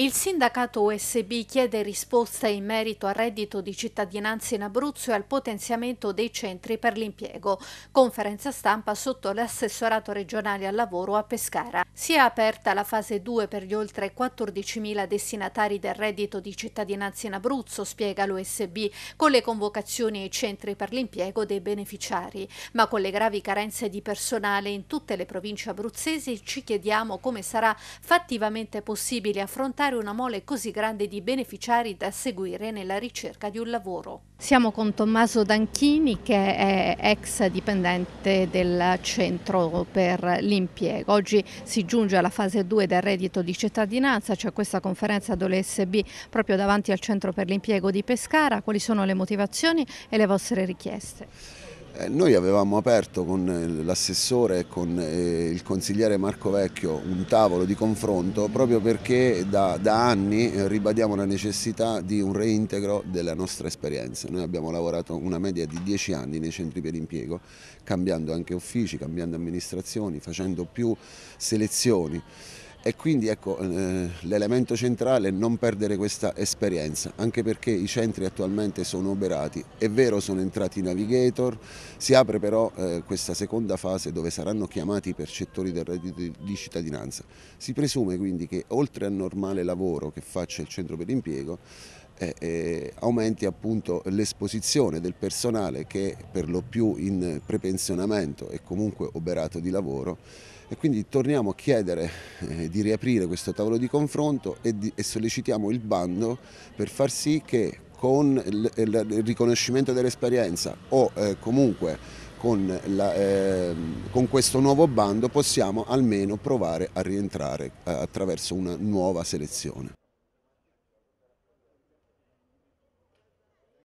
Il sindacato USB chiede risposte in merito al reddito di cittadinanza in Abruzzo e al potenziamento dei centri per l'impiego. Conferenza stampa sotto l'assessorato regionale al lavoro a Pescara. Si è aperta la fase 2 per gli oltre 14.000 destinatari del reddito di cittadinanza in Abruzzo, spiega l'USB, con le convocazioni ai centri per l'impiego dei beneficiari. Ma con le gravi carenze di personale in tutte le province abruzzesi ci chiediamo come sarà fattivamente possibile affrontare trovare una mole così grande di beneficiari da seguire nella ricerca di un lavoro. Siamo con Tommaso Danchini che è ex dipendente del Centro per l'Impiego. Oggi si giunge alla fase 2 del reddito di cittadinanza, c'è cioè questa conferenza dell'ESB proprio davanti al Centro per l'Impiego di Pescara. Quali sono le motivazioni e le vostre richieste? Eh, noi avevamo aperto con eh, l'assessore e con eh, il consigliere Marco Vecchio un tavolo di confronto proprio perché da, da, anni ribadiamo la necessità di un reintegro della nostra esperienza. Noi abbiamo lavorato una media di 10 anni nei centri per impiego, cambiando anche uffici, cambiando amministrazioni, facendo più selezioni e quindi ecco, eh, l'elemento centrale è non perdere questa esperienza, anche perché i centri attualmente sono oberati, è vero sono entrati i navigator, si apre però eh, questa seconda fase dove saranno chiamati i percettori del reddito di cittadinanza. Si presume quindi che oltre al normale lavoro che faccia il centro per l'impiego, eh, eh, aumenti appunto l'esposizione del personale che per lo più in prepensionamento è comunque oberato di lavoro e quindi torniamo a chiedere eh, di riaprire questo tavolo di confronto e, di, e sollecitiamo il bando per far sì che con il, il, il riconoscimento dell'esperienza o eh, comunque con, la, eh, con, questo nuovo bando possiamo almeno provare a rientrare eh, attraverso una nuova selezione.